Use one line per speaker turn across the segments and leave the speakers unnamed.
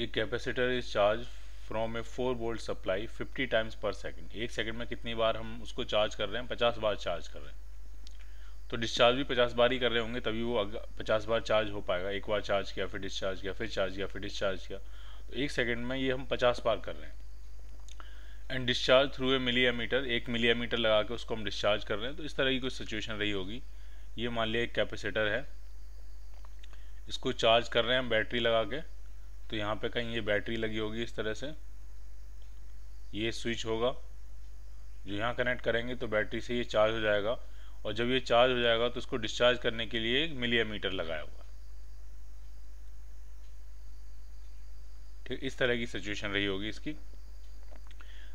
A capacitor is charge from a four volt supply fifty times per second एक second में कितनी बार हम उसको चार्ज कर रहे हैं पचास बार चार्ज कर रहे हैं तो डिस्चार्ज भी पचास बार ही कर रहे होंगे तभी वो पचास बार चार्ज हो पाएगा एक बार चार्ज किया फिर डिस्चार्ज किया फिर चार्ज किया फिर डिस्चार्ज किया तो एक सेकेंड में ये हम पचास बार कर रहे हैं and discharge through a millimeter एक मिलीमीटर लगा के उसको हम डिस्चार्ज कर रहे हैं तो इस तरह की कोई सिचुएशन रही होगी ये मान लिया एक कैपेसिटर है इसको चार्ज कर रहे हैं हम बैटरी लगा के तो यहाँ पे कहीं ये बैटरी लगी होगी इस तरह से ये स्विच होगा जो यहाँ कनेक्ट करेंगे तो बैटरी से ये चार्ज हो जाएगा और जब ये चार्ज हो जाएगा तो उसको डिस्चार्ज करने के लिए एक मिलीमीटर लगाया हुआ ठीक इस तरह की सिचुएशन रही होगी इसकी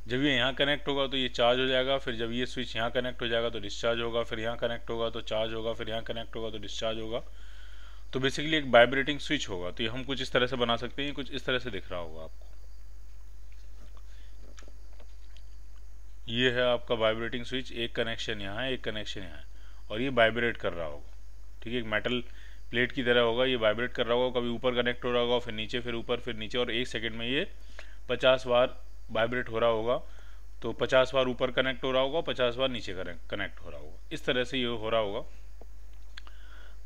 जब ये यहाँ कनेक्ट होगा तो ये चार्ज हो जाएगा फिर जब ये स्विच यहाँ कनेक्ट हो जाएगा तो डिस्चार्ज होगा फिर यहाँ कनेक्ट होगा तो चार्ज होगा फिर यहाँ कनेक्ट होगा तो डिस्चार्ज होगा तो बेसिकली एक वाइब्रेटिंग स्विच होगा तो ये हम कुछ इस तरह से बना सकते हैं कुछ इस तरह से दिख रहा होगा आपको ये है आपका वाइब्रेटिंग स्विच एक कनेक्शन यहाँ है एक कनेक्शन यहाँ है और ये वाइब्रेट कर रहा होगा ठीक है एक मेटल प्लेट की तरह होगा ये वाइब्रेट कर रहा होगा कभी ऊपर कनेक्ट हो रहा होगा फिर नीचे फिर ऊपर फिर नीचे और एक सेकेंड में ये पचास बार वाइब्रेट हो रहा होगा तो पचास बार ऊपर कनेक्ट हो रहा होगा पचास बार नीचे कनेक्ट हो रहा होगा इस तरह से ये हो रहा होगा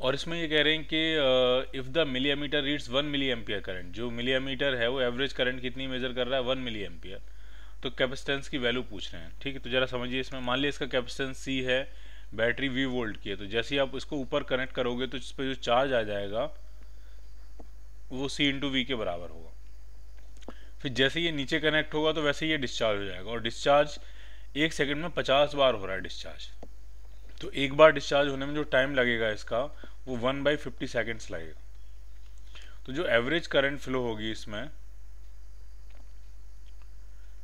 और इसमें ये कह रहे हैं कि if the milli reads one milli ampere current जो मिली है वो एवरेज करंट कितनी मेजर कर रहा है वन मिली एम्पियर तो कैपेसिटेंस की वैल्यू पूछ रहे हैं ठीक है तो ज़रा समझिए इसमें मान लिया इसका कैपेसिटेंस सी है बैटरी वी वोल्ट की है तो जैसे ही आप इसको ऊपर कनेक्ट करोगे तो इस पर जो चार्ज आ जाएगा वो सी इंटू वी के बराबर होगा फिर जैसे ये नीचे कनेक्ट होगा तो वैसे ये डिस्चार्ज हो जाएगा और डिस्चार्ज एक सेकंड में पचास बार हो रहा है डिस्चार्ज तो एक बार डिस्चार्ज होने में जो टाइम लगेगा इसका वो वन बाई फिफ्टी सेकेंड्स लगेगा तो जो एवरेज करंट फ्लो होगी इसमें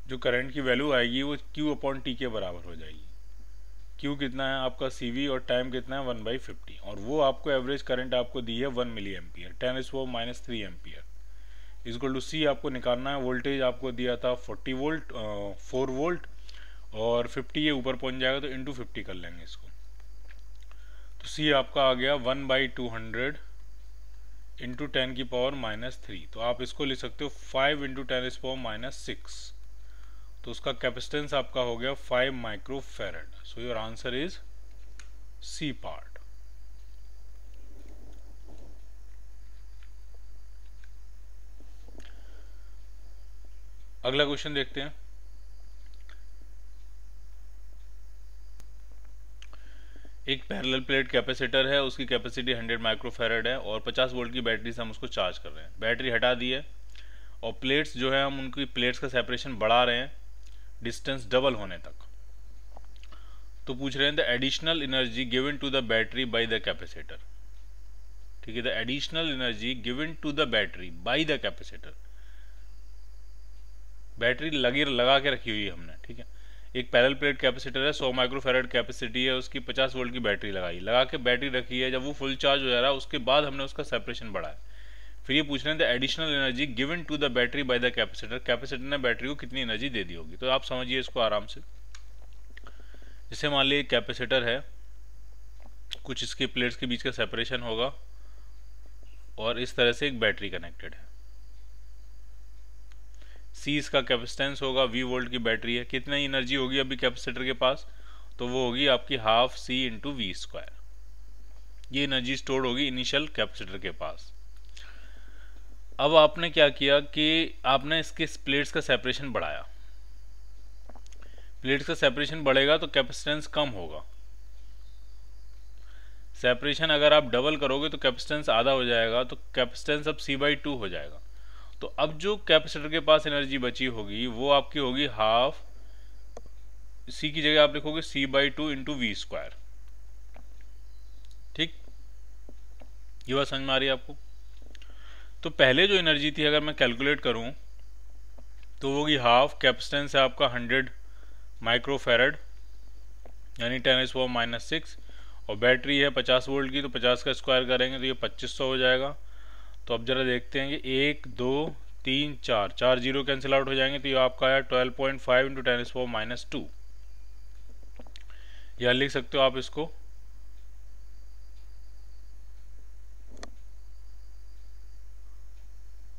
जो करंट की वैल्यू आएगी वो Q अपॉन टी के बराबर हो जाएगी Q कितना है आपका सी और टाइम कितना है वन बाई फिफ्टी और वो आपको एवरेज करंट आपको दी है one milli ampere ten is वो माइनस थ्री एम्पियर इसको टू सी आपको निकालना है वोल्टेज आपको दिया था फोर्टी वोल्ट फोर वोल्ट और फिफ्टी ये ऊपर पहुंच जाएगा तो इंटू फिफ्टी कर लेंगे इसको तो सी आपका आ गया one by two hundred into ten की पावर माइनस थ्री तो आप इसको लिख सकते हो फाइव इंटू टेन इस पावर माइनस सिक्स तो उसका कैपेसिटेंस आपका हो गया five micro farad so your answer is C part अगला क्वेश्चन देखते हैं एक पैरेलल प्लेट कैपेसिटर है उसकी कैपेसिटी 100 माइक्रोफेरेड है और 50 वोल्ट की बैटरी से हम उसको चार्ज कर रहे हैं बैटरी हटा दी है और प्लेट्स जो है हम उनकी प्लेट्स का सेपरेशन बढ़ा रहे हैं डिस्टेंस डबल होने तक तो पूछ रहे हैं the additional energy given to the battery by the capacitor ठीक है the additional energy given to the battery by the capacitor battery लगी लगा के रखी हुई है हमने ठीक है एक पैरल प्लेट कैपेसिटर है 100 माइक्रोफेरेड कैपेसिटी है उसकी 50 वोल्ट की बैटरी लगाई लगा के बैटरी रखी है जब वो फुल चार्ज हो जा रहा है उसके बाद हमने उसका सेपरेशन बढ़ाया फिर ये पूछ रहे हैं the additional energy given to the battery by the capacitor capacitor ने बैटरी को कितनी एनर्जी दे दी होगी तो आप समझिए इसको आराम से जैसे मान लीजिए कैपेसिटर है कुछ इसके प्लेट्स के बीच का सेपरेशन होगा और इस तरह से एक बैटरी कनेक्टेड है सी इसका कैपेसिटेंस होगा वी वोल्ट की बैटरी है कितनी एनर्जी होगी अभी कैपेसिटर के पास तो वो होगी आपकी half C into V square ये एनर्जी स्टोर होगी इनिशियल कैपेसिटर के पास अब आपने क्या किया कि आपने इसके प्लेट्स का सेपरेशन बढ़ाया प्लेट्स का सेपरेशन बढ़ेगा तो कैपेसिटेंस कम होगा सेपरेशन अगर आप डबल करोगे तो कैपेसिटेंस आधा हो जाएगा तो कैपेसिटेंस अब सी बाई टू हो जाएगा तो अब जो कैपेसिटर के पास एनर्जी बची होगी वो आपकी होगी हाफ सी की जगह आप लिखोगे C by two into V square ठीक ये बात समझ में आ रही है आपको तो पहले जो एनर्जी थी अगर मैं कैलकुलेट करूं तो वो होगी हाफ कैपेसिटेंस है आपका 100 माइक्रोफेरड यानी टेन एस वो माइनस सिक्स और बैटरी है 50 वोल्ट की तो 50 का स्क्वायर करेंगे तो ये 2500 हो जाएगा तो अब जरा देखते हैं कि एक दो तीन चार चार जीरो कैंसिल आउट हो जाएंगे तो ये आपका आया twelve point five into ten four minus two या लिख सकते हो आप इसको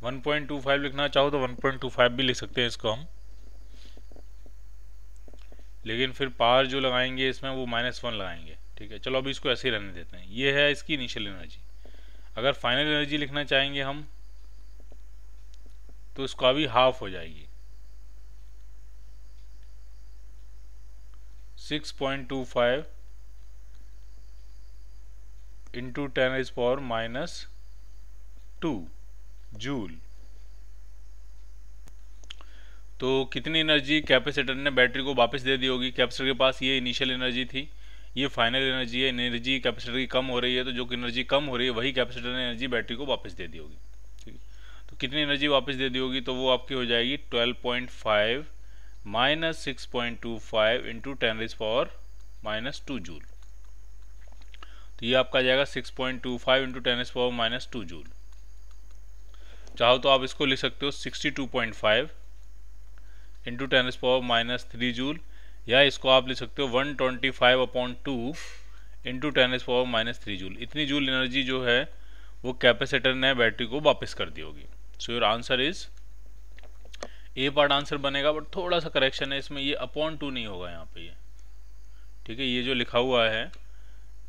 वन पॉइंट टू फाइव लिखना चाहो तो वन पॉइंट टू फाइव भी लिख सकते हैं इसको हम लेकिन फिर पार जो लगाएंगे इसमें वो माइनस वन लगाएंगे ठीक है चलो अभी इसको ऐसे ही रहने देते हैं ये है इसकी इनिशियल एनर्जी अगर फाइनल एनर्जी लिखना चाहेंगे हम तो इसका भी हाफ हो जाएगी 6.25 into ten is power minus two joule तो कितनी एनर्जी कैपेसिटर ने बैटरी को वापस दे दी होगी कैपेसिटर के पास ये इनिशियल एनर्जी थी ये फाइनल एनर्जी है एनर्जी कैपेसिटर की कम हो रही है तो जो एनर्जी कम हो रही है वही कैपेसिटर ने एनर्जी बैटरी को वापस दे दी होगी ठीक है तो कितनी एनर्जी वापस दे दी होगी तो वो आपकी हो जाएगी 12.5 point five minus six point two five into ten raise power minus two joule तो ये आपका जाएगा six point two five into ten raise power minus two joule चाहो तो आप इसको लिख सकते हो sixty two point five into ten raise power minus three joule या इसको आप लिख सकते हो one twenty five upon two into ten S power minus three joule इतनी जूल एनर्जी जो है वो कैपेसिटर ने बैटरी को वापस कर दी होगी so your answer is A part answer बनेगा बट थोड़ा सा करेक्शन है इसमें ये अपॉन टू नहीं होगा यहाँ पे ये ठीक है ये जो लिखा हुआ है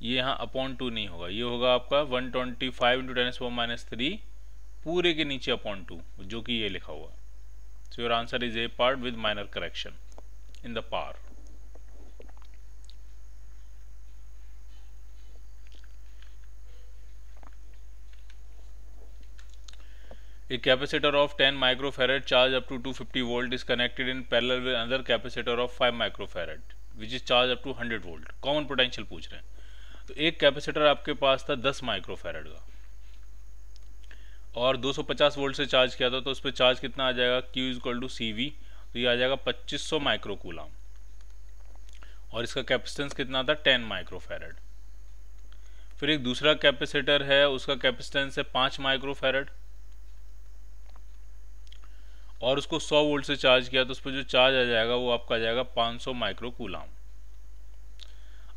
ये यहाँ अपॉन टू नहीं होगा ये होगा आपका one twenty five into ten S power minus three पूरे के नीचे अपॉन टू जो कि ये लिखा हुआ है so your answer is A part with minor correction in the power. A capacitor of 10 microfarad charged up to 250 volt is connected in parallel with another capacitor of 5 microfarad which is charged up to 100 volt. Common potential पूछ रहे हैं तो एक capacitor आपके पास था 10 microfarad का और 250 volt से चार्ज किया था तो उस पर चार्ज कितना आ जाएगा Q is equal to C V तो ये आ जाएगा 2500 माइक्रो कूलाम और इसका कैपेसिटेंस कितना था 10 माइक्रोफेरेड फिर एक दूसरा कैपेसिटर है उसका कैपेसिटेंस है 5 माइक्रोफेरेड और उसको 100 वोल्ट से चार्ज किया तो उस पर जो चार्ज आ जाएगा वो आपका आ जाएगा 500 माइक्रो कूलाम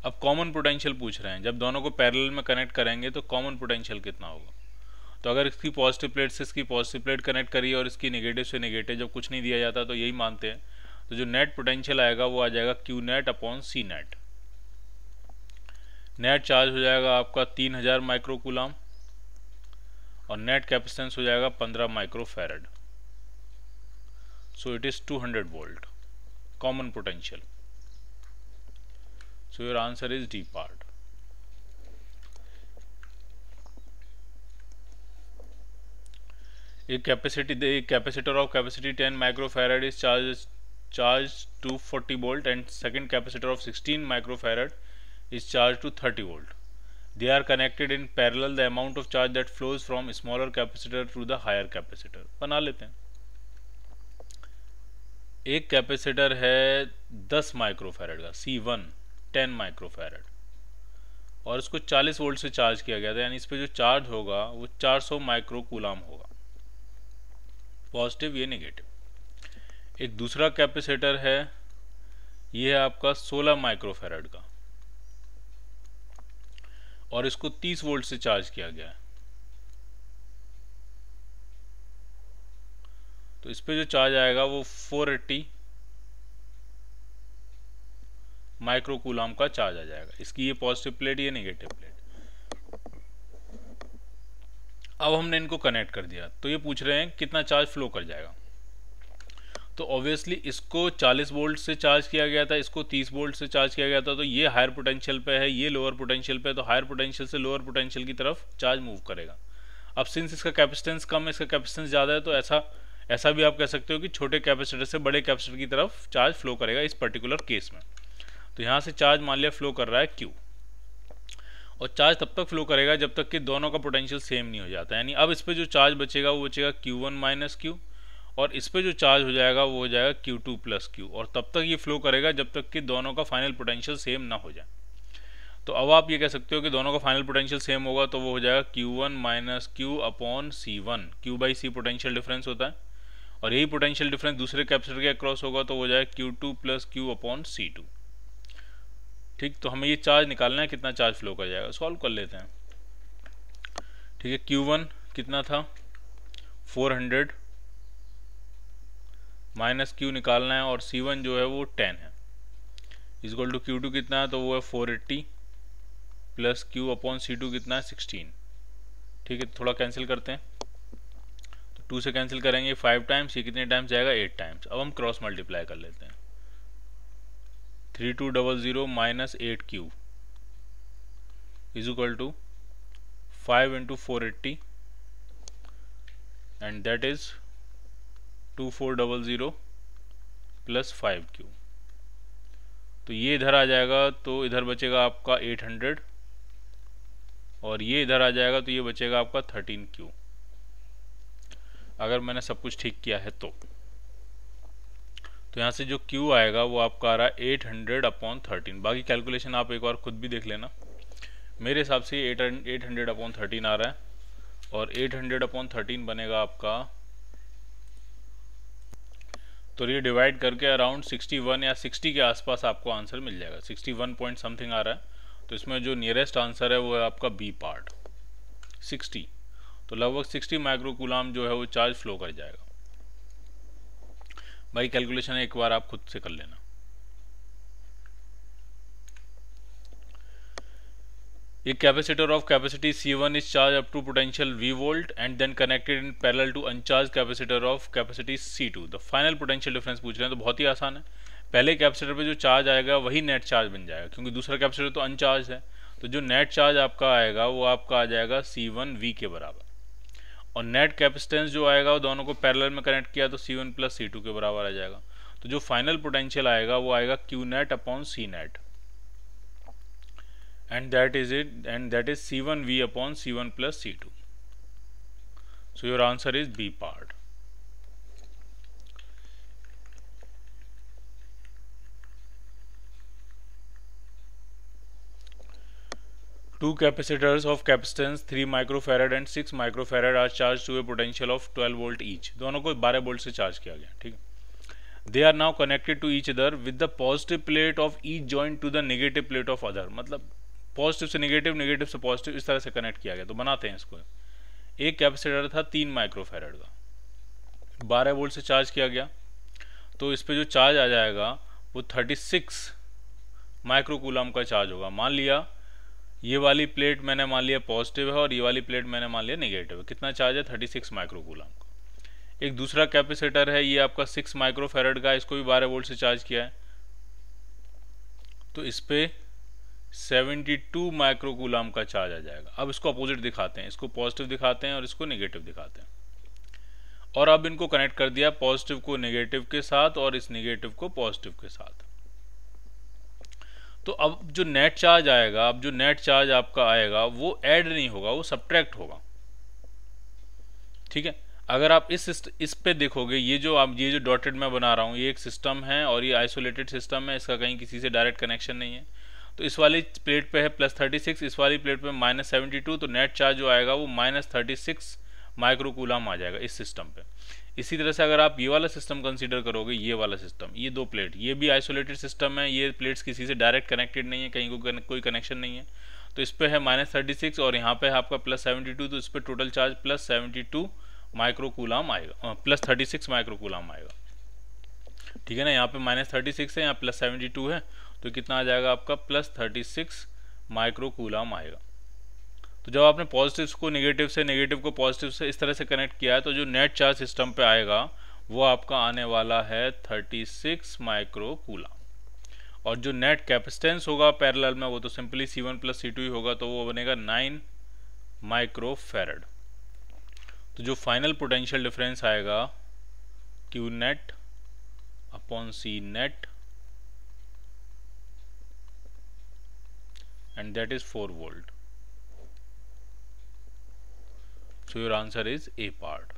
अब कॉमन पोटेंशियल पूछ रहे हैं जब दोनों को पैरेलल में कनेक्ट करेंगे तो कॉमन पोटेंशियल कितना होगा तो अगर इसकी पॉजिटिव प्लेट से इसकी पॉजिटिव प्लेट कनेक्ट करिए और इसकी नेगेटिव से नेगेटिव जब कुछ नहीं दिया जाता तो यही मानते हैं तो जो नेट पोटेंशियल आएगा वो आ जाएगा Q net upon C net net charge हो जाएगा आपका तीन हज़ार माइक्रोकुलाम और नेट कैपेसिटेंस हो जाएगा पंद्रह microfarad it is two hundred volt common potential so your answer is D part एक capacity the capacitor of capacity ten microfarad is charge charge to forty volt and second capacitor of sixteen microfarad is charge to thirty volt they are connected in parallel the amount of charge that flows from smaller capacitor to the higher capacitor बना लेते हैं एक capacitor है दस microfarad का सी one ten microfarad और इसको चालीस वोल्ट से चार्ज किया गया था यानी इस पर जो चार्ज होगा वो चार सौ माइक्रो कूलाम होगा पॉजिटिव ये नेगेटिव एक दूसरा कैपेसिटर है ये है आपका 16 माइक्रोफेराड का और इसको 30 वोल्ट से चार्ज किया गया है तो इस पर जो चार्ज आएगा वो 480 एट्टी माइक्रोकूलाम का चार्ज आ जाएगा इसकी ये पॉजिटिव प्लेट ये नेगेटिव प्लेट अब हमने इनको कनेक्ट कर दिया तो ये पूछ रहे हैं कितना चार्ज फ्लो कर जाएगा तो ऑब्वियसली इसको 40 वोल्ट से चार्ज किया गया था इसको 30 वोल्ट से चार्ज किया गया था तो ये हायर पोटेंशियल पे है ये लोअर पोटेंशियल पे तो हायर पोटेंशियल से लोअर पोटेंशियल की तरफ चार्ज मूव करेगा अब सिंस इसका कैपेसिटेंस कम है इसका कैपेसिटेंस ज़्यादा है तो ऐसा ऐसा भी आप कह सकते हो कि छोटे कैपेसिटर से बड़े कैपेसिटर की तरफ चार्ज फ्लो करेगा इस पर्टिकुलर केस में तो यहाँ से चार्ज मान लिया फ्लो कर रहा है क्यू और चार्ज तब तक फ्लो करेगा जब तक कि दोनों का पोटेंशियल सेम नहीं हो जाता यानी अब इस पर जो चार्ज बचेगा वो बचेगा क्यू वन माइनस क्यू और इस पर जो चार्ज हो जाएगा वो हो जाएगा क्यू टू प्लस क्यू और तब तक ये फ्लो करेगा जब तक कि दोनों का फाइनल पोटेंशियल सेम ना हो जाए तो अब आप ये कह सकते हो कि दोनों का फाइनल पोटेंशियल सेम होगा तो वो हो जाएगा Q one minus Q upon C one Q by C potential difference होता है और यही पोटेंशियल डिफरेंस दूसरे कैपेसिटर के अक्रॉस होगा तो हो जाएगा Q two plus Q upon C two ठीक तो हमें ये चार्ज निकालना है कितना चार्ज फ्लो कर जाएगा सॉल्व कर लेते हैं ठीक है क्यू वन कितना था फोर हंड्रेड माइनस क्यू निकालना है और सी वन जो है वो टेन है गोल टू क्यू टू कितना है तो वो है four eighty plus Q upon C two कितना है सिक्सटीन ठीक है थोड़ा कैंसिल करते हैं तो टू से कैंसिल करेंगे फाइव टाइम्स ये कितने टाइम्स जाएगा एट टाइम्स अब हम क्रॉस मल्टीप्लाई कर लेते हैं three two double zero minus eight Q is equal to five into four eighty and that is two four double zero plus five Q तो ये इधर आ जाएगा तो इधर बचेगा आपका एट हंड्रेड और ये इधर आ जाएगा तो ये बचेगा आपका थर्टीन क्यू अगर मैंने सब कुछ ठीक किया है तो तो यहाँ से जो Q आएगा वो आपका आ रहा है एट हंड्रेड अपॉन थर्टीन बाकी कैलकुलेशन आप एक बार खुद भी देख लेना मेरे हिसाब से eight eight hundred upon thirteen आ रहा है और एट हंड्रेड अपॉन थर्टीन बनेगा आपका तो ये डिवाइड करके अराउंड सिक्सटी वन या सिक्सटी के आसपास आपको आंसर मिल जाएगा सिक्सटी वन पॉइंट समथिंग आ रहा है तो इसमें जो नियरेस्ट आंसर है वो है आपका बी पार्ट सिक्सटी तो लगभग सिक्सटी माइक्रोकुलाम जो है वो चार्ज फ्लो कर जाएगा भाई कैलकुलेशन एक बार आप खुद से कर लेना ये capacitor of capacity C one is charge up to potential V volt and then connected in parallel to uncharge capacitor of capacity C two the final potential difference पूछ रहे हैं तो बहुत ही आसान है पहले कैपेसिटर पे जो चार्ज आएगा वही नेट चार्ज बन जाएगा क्योंकि दूसरा कैपेसिटर तो अनचार्ज है तो जो नेट चार्ज आपका आएगा वो आपका आ जाएगा सी वन वी के बराबर और नेट कैपेसिटेंस जो आएगा वो दोनों को पैरेलल में कनेक्ट किया तो C one plus C two के बराबर आ जाएगा तो जो फाइनल पोटेंशियल आएगा वो आएगा Q net upon C net and that is it and that is C one V upon C one plus C two so your answer is B part two capacitors of capacitance three microfarad and six microfarad are charge to a potential of twelve volt each दोनों को बारह volt से charge किया गया ठीक है they are now connected to each other with the positive plate of each joint to the negative plate of other मतलब positive से नेगेटिव नेगेटिव से पॉजिटिव इस तरह से कनेक्ट किया गया तो बनाते हैं इसको एक कैपेसिटर था तीन माइक्रोफेरेड का बारह वोल्ट से चार्ज किया गया तो इस पर जो चार्ज आ जाएगा वो थर्टी सिक्स माइक्रोकूलम का चार्ज होगा मान लिया ये वाली प्लेट मैंने मान लिया पॉजिटिव है और ये वाली प्लेट मैंने मान लिया नेगेटिव है कितना चार्ज है थर्टी सिक्स माइक्रोकूलम का एक दूसरा कैपेसिटर है ये आपका सिक्स माइक्रोफेरड का इसको भी बारह वोल्ट से चार्ज किया है तो इस पर सेवेंटी टू माइक्रोकूलाम का चार्ज आ जाएगा अब इसको अपोजिट दिखाते हैं इसको पॉजिटिव दिखाते हैं और इसको नेगेटिव दिखाते हैं और अब इनको कनेक्ट कर दिया पॉजिटिव को नेगेटिव के साथ और इस नेगेटिव को पॉजिटिव के साथ तो अब जो नेट चार्ज आएगा अब जो नेट चार्ज आपका आएगा वो ऐड नहीं होगा वो सब्ट्रैक्ट होगा ठीक है अगर आप इस इस पे देखोगे ये जो आप ये जो डॉटेड मैं बना रहा हूँ ये एक सिस्टम है और ये आइसोलेटेड सिस्टम है इसका कहीं किसी से डायरेक्ट कनेक्शन नहीं है तो इस वाली प्लेट पे है प्लस थर्टी सिक्स इस वाली प्लेट पे माइनस सेवेंटी टू तो नेट चार्ज जो आएगा वो माइनस थर्टी सिक्स माइक्रोकूलम आ जाएगा इस सिस्टम पे इसी तरह से अगर आप ये वाला सिस्टम कंसीडर करोगे ये वाला सिस्टम ये दो प्लेट ये भी आइसोलेटेड सिस्टम है ये प्लेट्स किसी से डायरेक्ट कनेक्टेड नहीं है कहीं को कने, कोई कनेक्शन नहीं है तो इस पर है माइनस थर्टी सिक्स और यहाँ पे है आपका प्लस सेवेंटी टू तो इस पर total charge plus seventy two microcoulomb आएगा प्लस थर्टी सिक्स माइक्रोकूलाम आएगा ठीक है ना यहाँ पे माइनस थर्टी सिक्स है यहाँ प्लस सेवेंटी टू है तो कितना आ जाएगा आपका प्लस थर्टी सिक्स माइक्रोकूलाम आएगा तो जब आपने पॉजिटिव को नेगेटिव से नेगेटिव को पॉजिटिव से इस तरह से कनेक्ट किया है तो जो नेट चार्ज सिस्टम पे आएगा वो आपका आने वाला है 36 माइक्रो कूला और जो नेट कैपेसिटेंस होगा पैरेलल में वो तो simply C one plus C two ही होगा तो वो बनेगा 9 माइक्रो फेरड तो जो फाइनल पोटेंशियल डिफरेंस आएगा Q net upon C net and that is four volt so your answer is A part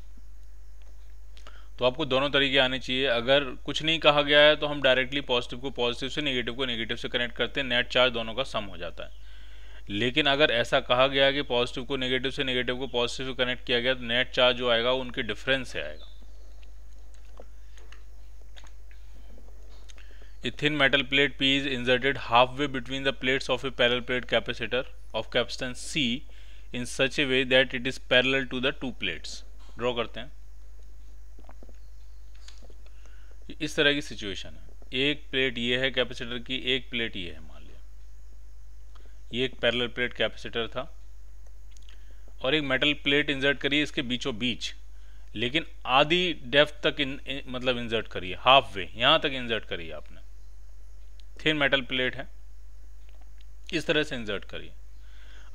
तो आपको दोनों तरीके आने चाहिए अगर कुछ नहीं कहा गया है तो हम डायरेक्टली पॉजिटिव को पॉजिटिव से नेगेटिव को नेगेटिव से कनेक्ट करते हैं नेट चार्ज दोनों का सम हो जाता है लेकिन अगर ऐसा कहा गया कि पॉजिटिव को नेगेटिव से नेगेटिव को पॉजिटिव से कनेक्ट किया गया तो नेट चार्ज जो आएगा वो उनके डिफरेंस से आएगा thin metal plate P is is half way between the plates of a parallel plate capacitor of capacitance C in such a way that it is parallel to the two plates draw करते हैं इस तरह की situation है एक plate ये है capacitor की एक प्लेट ये है मान लिया ये एक पैरल प्लेट कैपेसिटर था और एक मेटल प्लेट इंजर्ट करिए इसके बीचों बीच लेकिन आधी डेफ्थ तक इन, मतलब इंजर्ट करिए हाफ वे यहां तक इंजर्ट करिए आपने थिन मेटल प्लेट है इस तरह से इंजर्ट करिए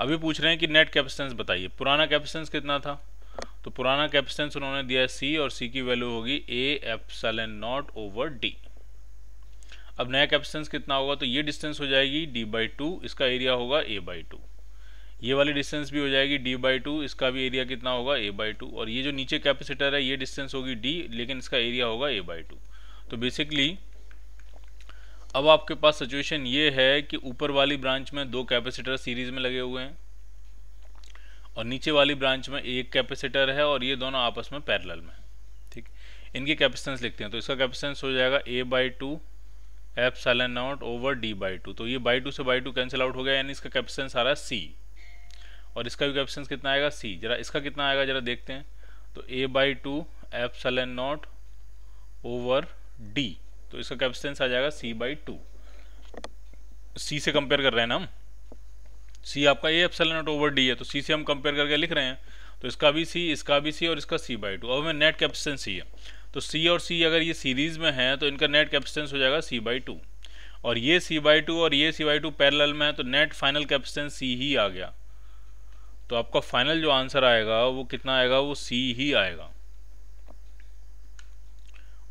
अभी पूछ रहे हैं कि नेट कैपेसिटेंस बताइए पुराना कैपेसिटेंस कितना था तो पुराना कैपेसिटेंस उन्होंने दिया सी और सी की वैल्यू होगी A epsilon naught over D अब नया कैपेसिटेंस कितना होगा तो ये डिस्टेंस हो जाएगी डी बाई टू इसका एरिया होगा ए बाई टू ये वाली डिस्टेंस भी हो जाएगी डी बाई टू इसका भी एरिया कितना होगा ए बाई टू और ये जो नीचे कैपेसिटर है ये डिस्टेंस होगी डी लेकिन इसका एरिया होगा ए बाई टू तो बेसिकली अब आपके पास सिचुएशन ये है कि ऊपर वाली ब्रांच में दो कैपेसिटर सीरीज में लगे हुए हैं और नीचे वाली ब्रांच में एक कैपेसिटर है और ये दोनों आपस में पैरेलल में ठीक इनकी कैपेसिटेंस लिखते हैं तो इसका कैपेसिटेंस हो जाएगा A by two epsilon naught over D by two तो ये बाई टू से बाई टू कैंसिल आउट हो गया यानी इसका कैपेसिटेंस आ रहा है सी और इसका भी कैपेसिटेंस कितना आएगा सी जरा इसका कितना आएगा जरा देखते हैं तो A by two epsilon naught over D तो इसका कैपेसिटेंस आ जाएगा सी बाई टू सी से कंपेयर कर रहे हैं ना हम सी आपका A epsilon naught over D है तो सी से हम कंपेयर करके लिख रहे हैं तो इसका भी सी इसका भी सी और इसका सी बाई टू अब हमें नेट कैपेसिटेंस है तो सी और सी अगर ये सीरीज में है तो इनका नेट कैपेसिटेंस हो जाएगा सी बाई टू और ये सी बाई टू और ये सी बाई टू पैरल में है तो नेट फाइनल कैपेसिटेंस सी ही आ गया तो आपका फाइनल जो आंसर आएगा वो कितना आएगा वो सी ही आएगा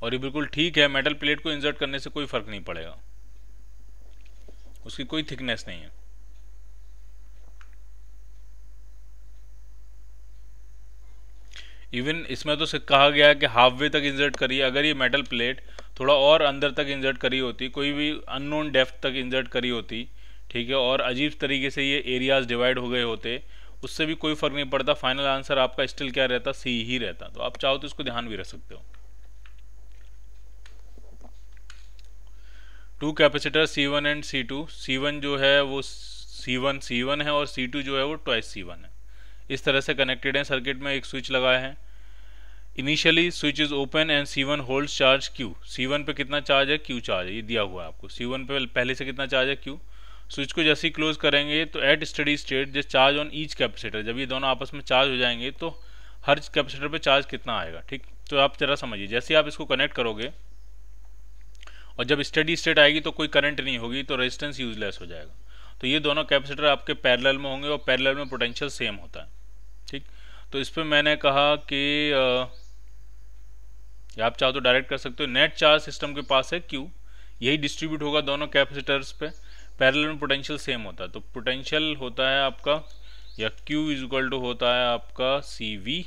और ये बिल्कुल ठीक है मेटल प्लेट को इंसर्ट करने से कोई फर्क नहीं पड़ेगा उसकी कोई थिकनेस नहीं है इवन इसमें तो कहा गया है कि हाफ वे तक इंसर्ट करिए अगर ये मेटल प्लेट थोड़ा और अंदर तक इंसर्ट करी होती कोई भी अननोन डेफ्थ तक इंसर्ट करी होती ठीक है और अजीब तरीके से ये एरियाज डिवाइड हो गए होते उससे भी कोई फ़र्क नहीं पड़ता फाइनल आंसर आपका स्टिल क्या रहता सी ही रहता तो आप चाहो तो इसको ध्यान भी रख सकते हो two capacitor C one and C two C one जो है वो सी वन सी वन है और सी टू जो है वो ट्वाइस सी वन है इस तरह से कनेक्टेड हैं सर्किट में एक स्विच लगाए हैं initially switch is open and C one hold charge Q C one पर कितना चार्ज है क्यू चार्ज है ये दिया हुआ है आपको सी वन पर पहले से कितना चार्ज है क्यू स्विच को जैसे ही क्लोज करेंगे तो एट स्टडी स्टेट जिस चार्ज ऑन ईच कैपेसिटर जब ये दोनों आपस में चार्ज हो जाएंगे तो हर कैपेसिटर पे चार्ज कितना आएगा ठीक तो आप जरा समझिए जैसे आप इसको कनेक्ट करोगे और जब स्टडी स्टेट आएगी तो कोई करंट नहीं होगी तो रेजिस्टेंस यूजलेस हो जाएगा तो ये दोनों कैपेसिटर आपके पैरेलल में होंगे और पैरेलल में पोटेंशियल सेम होता है ठीक तो इस पर मैंने कहा कि आप चाहो तो डायरेक्ट कर सकते हो नेट चार्ज सिस्टम के पास है क्यू यही डिस्ट्रीब्यूट होगा दोनों कैपेसिटर्स पे पैरेलल में पोटेंशियल सेम होता है तो पोटेंशियल होता है आपका या क्यू इज इक्वल टू होता है आपका सी वी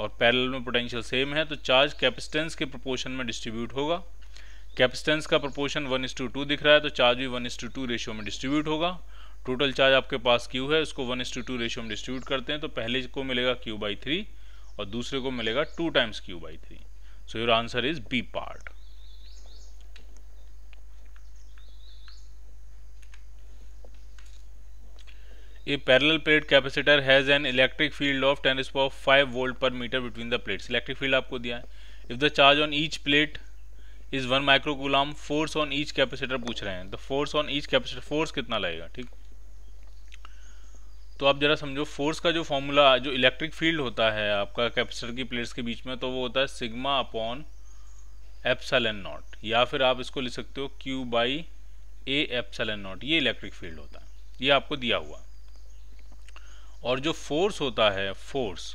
और पैरेलल में पोटेंशियल सेम है तो चार्ज कैपेसिटेंस के प्रोपोर्शन में डिस्ट्रीब्यूट होगा कैपेसिटेंस का proportion one is to two दिख रहा है तो चार्ज भी one is to two ratio में डिस्ट्रीब्यूट होगा टोटल चार्ज आपके पास क्यू है उसको one is to two ratio में डिस्ट्रीब्यूट करते हैं तो पहले को मिलेगा क्यू बाई थ्री और दूसरे को मिलेगा two times Q by three so your answer is B part A parallel plate capacitor has an electric field of ten raised to power 5 volt per meter between the plates. आपको दिया है. If the charge on each plate is one micro coulomb force on each capacitor पूछ रहे हैं तो force on each capacitor force कितना लगेगा ठीक तो आप जरा समझो फोर्स का जो फॉर्मूला जो इलेक्ट्रिक फील्ड होता है आपका कैपेसिटर की प्लेट्स के बीच में तो वो होता है sigma upon epsilon naught या फिर आप इसको लिख सकते हो Q by A epsilon naught ये इलेक्ट्रिक फील्ड होता है ये आपको दिया हुआ और जो फोर्स होता है फोर्स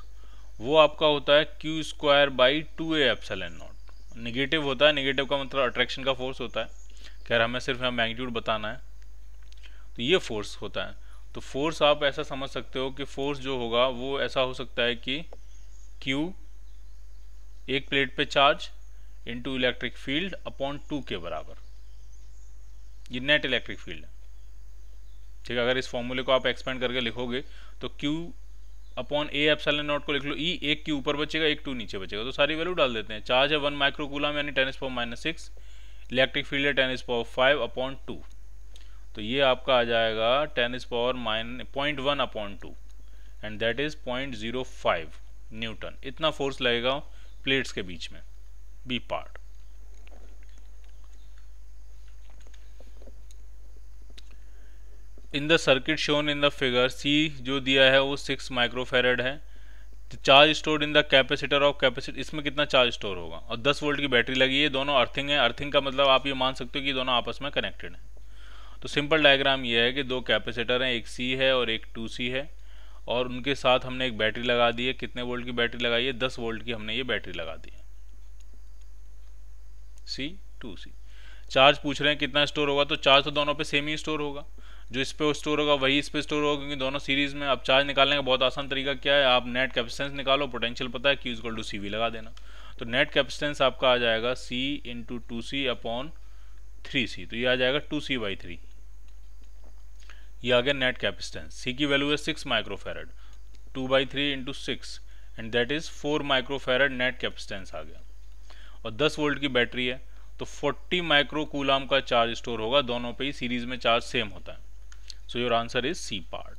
वो आपका होता है Q square by two A epsilon naught negative होता है निगेटिव का मतलब अट्रैक्शन का फोर्स होता है खैर हमें सिर्फ यहाँ मैग्नीट्यूड बताना है तो ये फोर्स होता है तो फोर्स आप ऐसा समझ सकते हो कि फोर्स जो होगा वो ऐसा हो सकता है कि Q एक प्लेट पे charge into electric field upon two के बराबर ये नेट इलेक्ट्रिक फील्ड है ठीक है अगर इस फॉर्मूले को आप एक्सपेंड करके लिखोगे तो Q upon A epsilon naught को लिख लो ई e, एक के ऊपर बचेगा एक टू नीचे बचेगा तो सारी वैल्यू डाल देते हैं चार्ज है वन माइक्रोकूलम यानी ten's power minus six electric field है S power five upon two तो ये आपका आ जाएगा ten's power minus point one upon two and that is point zero five newton इतना फोर्स लगेगा प्लेट्स के बीच में B part in the circuit shown in the figure C जो दिया है वो सिक्स माइक्रोफेरेड है charge store in the capacitor of capacity इसमें कितना चार्ज स्टोर होगा और 10 वोल्ट की बैटरी लगी है दोनों अर्थिंग है अर्थिंग का मतलब आप ये मान सकते हो कि दोनों आपस में कनेक्टेड हैं तो सिंपल डायग्राम ये है कि दो कैपेसिटर हैं एक सी है और एक टू सी है और उनके साथ हमने एक बैटरी लगा दी है कितने वोल्ट की बैटरी लगाई है दस वोल्ट की हमने ये बैटरी लगा दी है सी टू सी चार्ज पूछ रहे हैं कितना स्टोर होगा तो चार्ज तो दोनों पे सेम ही स्टोर होगा जो इस पर स्टोर होगा वही इस पर स्टोर होगा क्योंकि दोनों सीरीज में आप चार्ज निकालने का बहुत आसान तरीका क्या है आप नेट कैपेसिटेंस निकालो पोटेंशियल पता है क्यू इजकल टू सी लगा देना तो नेट कैपेसिटेंस आपका आ जाएगा C into two C upon three C तो ये आ जाएगा टू सी बाई थ्री ये आ गया नेट कैपेसिटेंस सी की वैल्यू है six microfarad two by three into six and that is four microfarad net capacitance आ गया और दस वोल्ट की बैटरी है तो फोर्टी माइक्रो कूलाम का चार्ज स्टोर होगा दोनों पे ही सीरीज में चार्ज सेम होता है So your answer is C part.